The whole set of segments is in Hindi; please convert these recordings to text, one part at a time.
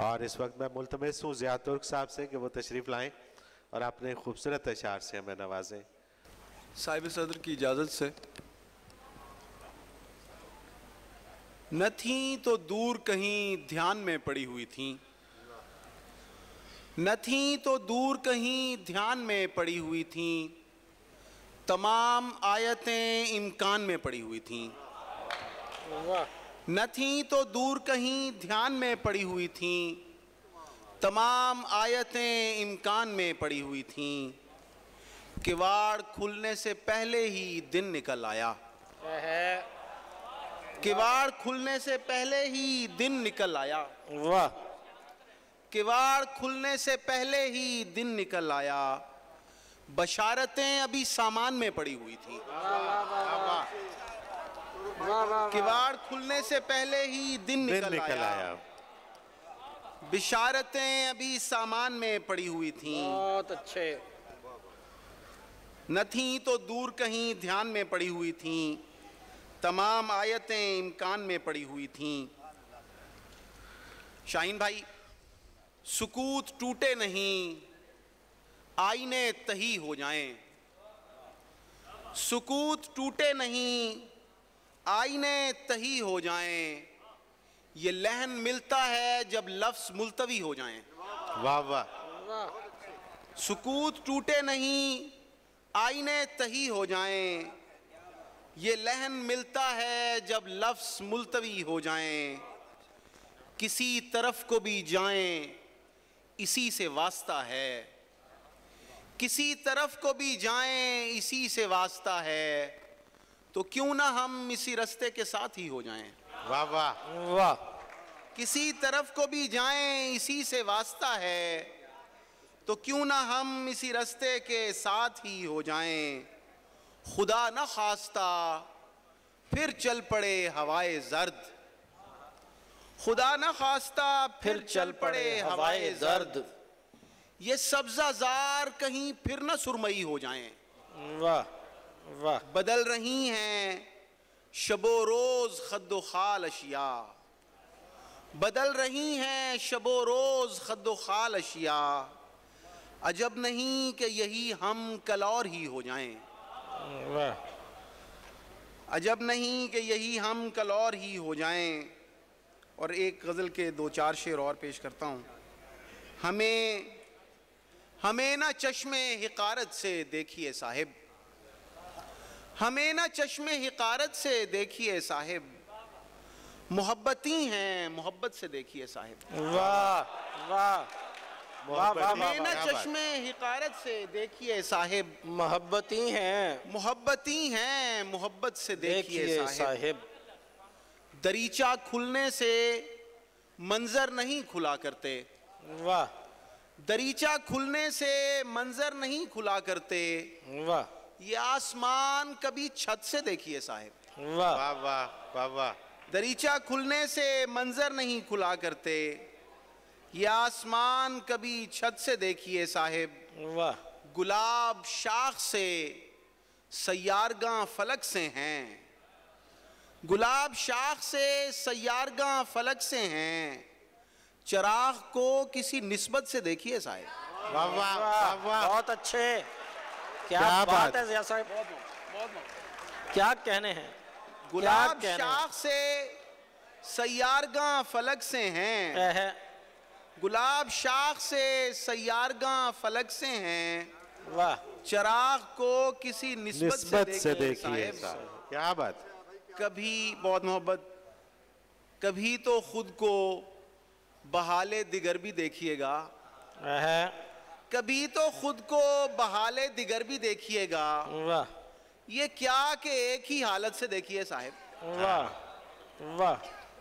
और इस वक्त मैं मुलतमस हूँ तुर्क साहब से कि वो तशरीफ़ लाएँ और अपने खूबसूरत अशार से हमें नवाजें साहिब सदर की इजाज़त से न थी तो दूर कहीं ध्यान में पड़ी हुई थी न थी तो दूर कहीं ध्यान में पड़ी हुई थी तमाम आयतें इम्कान में पड़ी हुई थी वाह न थी तो दूर कहीं ध्यान में पड़ी हुई थी तमाम आयतें इम्कान में पड़ी हुई थी किवाड़ खुलने से पहले ही दिन निकल आया किवाड़ खुलने से पहले ही दिन निकल आया वाह किवाड़ खुलने से पहले ही दिन निकल आया बशारतें अभी सामान में पड़ी हुई थी वाह वाह वाह किवाड़ खुलने से पहले ही दिन निकल, निकल आया बिशारतें अभी सामान में पड़ी हुई थीं बहुत अच्छे न थी तो दूर कहीं ध्यान में पड़ी हुई थीं तमाम आयतें इम्कान में पड़ी हुई थीं शाहीन भाई सुकूत टूटे नहीं आईने तही हो जाएं सुकूत टूटे नहीं आईने तही हो जाएं ये लहन मिलता है जब लफ्स मुलतवी हो जाएं वाह वाह सुकूत टूटे नहीं आईने तही हो जाएं ये लहन मिलता है जब लफ्स मुलतवी हो जाएं किसी तरफ को भी जाएं इसी से वास्ता है किसी तरफ को भी जाएं इसी से वास्ता है तो क्यों ना हम इसी रास्ते के साथ ही हो जाएं वाह वाह वाह किसी तरफ को भी जाएं इसी से वास्ता है तो क्यों ना हम इसी रास्ते के साथ ही हो जाएं खुदा न खास्ता फिर चल पड़े हवाए जर्द खुदा ना खास्ता फिर चल पड़े हवाए जर्द ये जार कहीं फिर ना सुरमई हो जाएं वाह वाह बदल रही हैं शबो रोज़ खद खाल अशिया बदल रही हैं शबो रोज़ खद खाल अशिया अजब नहीं कि यही हम कल और ही हो जाएं अजब नहीं कि यही हम कल और ही हो जाएं और एक गज़ल के दो चार शेर और पेश करता हूँ हमें हमें ना चश्मे हकारत से देखिए साहिब हमें ना चश्मे हिकारत से देखिए साहेब मोहब्बती हैं मोहब्बत से देखिए साहेब वाह वाह ना चश्मे हिकारत से देखिए साहेब मोहब्बती हैं मोहब्बती हैं मोहब्बत से देखिए साहेब दरीचा खुलने से मंजर नहीं खुला करते वाह दरीचा खुलने से मंजर नहीं खुला करते वाह ये आसमान कभी छत से देखिए साहेब वाह वाह वाह वाह दरीचा खुलने से मंजर नहीं खुला करते ये आसमान कभी छत से देखिए साहेब वाह गुलाब शाख से सयारगा फलक से हैं गुलाब शाख से सयारगा फलक से हैं चराग को किसी निस्बत से देखिए साहेब वाह वाह वाह बहुत अच्छे क्या, क्या बात है जिया साहब क्या कहने हैं गुलाब शाख से सयारगा फलक से हैं गुलाब शाख से सयारगा फलक से हैं वाह चराग को किसी निस्बत से देखिए क्या बात कभी बहुत मोहब्बत कभी तो खुद को बहाले दिगर भी देखिएगा कभी तो खुद को बहाले दिगर भी देखिएगा वाह ये क्या के एक ही हालत से देखिए साहब वाह वाह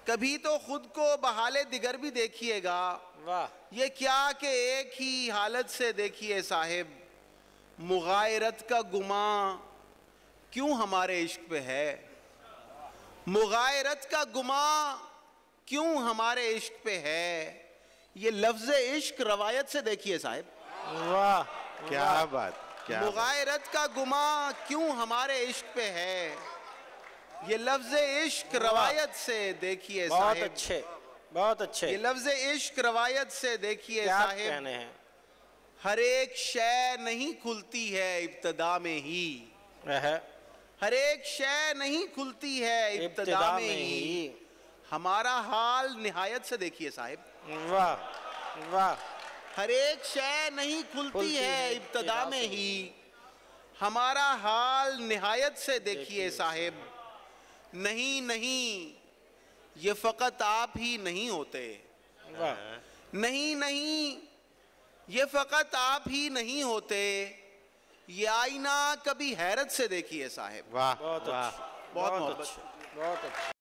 कभी तो खुद को बहाले दिगर भी देखिएगा वाह ये क्या के एक ही हालत से देखिए साहेब मुगायरत का गुमा क्यों हमारे इश्क पे है मुगायरत का गुमा क्यों हमारे इश्क पे है ये लफ्ज़ इश्क रवायत से देखिए साहेब वाह क्या बात क्या मुगायरत का गुमा क्यों हमारे इश्क पे है ये लफ्ज इश्क रवायत से देखिए बहुत अच्छे बहुत अच्छे ये लफ्ज इश्क रवायत से देखिए हर एक शय नहीं खुलती है इब्तदा में ही हर एक शय नहीं खुलती है इब्तदा में ही हमारा हाल निहायत से देखिए साहिब वाह वाह हर एक शय नहीं खुलती है, है इब्तदा में ही हमारा हाल नहायत से देखिए साहेब नहीं नहीं ये फ़कत आप ही नहीं होते नहीं नहीं ये फ़कत आप ही नहीं होते ये आईना कभी हैरत से देखिए साहेब वाह बहुत अच्छा बहुत अच्छा